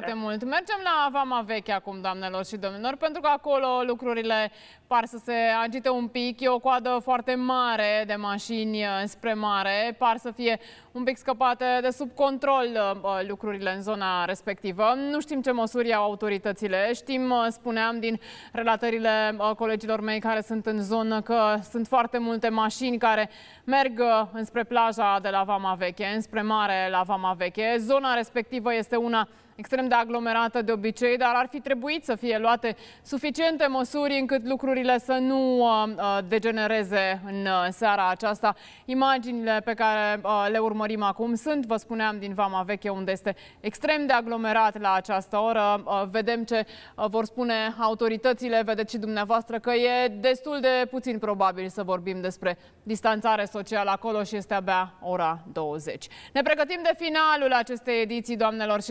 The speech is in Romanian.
foarte mult. Mergem la Vama Veche acum, doamnelor și domnilor, pentru că acolo lucrurile par să se agite un pic. E o coadă foarte mare de mașini uh, spre mare. Par să fie un pic scăpate de sub control uh, uh, lucrurile în zona respectivă. Nu știm ce măsuri au autoritățile. Știm, spuneam din relatările colegilor mei care sunt în zonă, că sunt foarte multe mașini care merg înspre plaja de la Vama Veche, înspre mare la Vama Veche. Zona respectivă este una extrem de aglomerată de obicei, dar ar fi trebuit să fie luate suficiente măsuri încât lucrurile să nu uh, uh, degenereze în uh, seara aceasta. Imaginile pe care le urmărim acum sunt, vă spuneam, din Vama Veche, unde este extrem de aglomerat la această oră. Vedem ce vor spune autoritățile, vedeți și dumneavoastră că e destul de puțin probabil să vorbim despre distanțare socială acolo și este abia ora 20. Ne pregătim de finalul acestei ediții, doamnelor și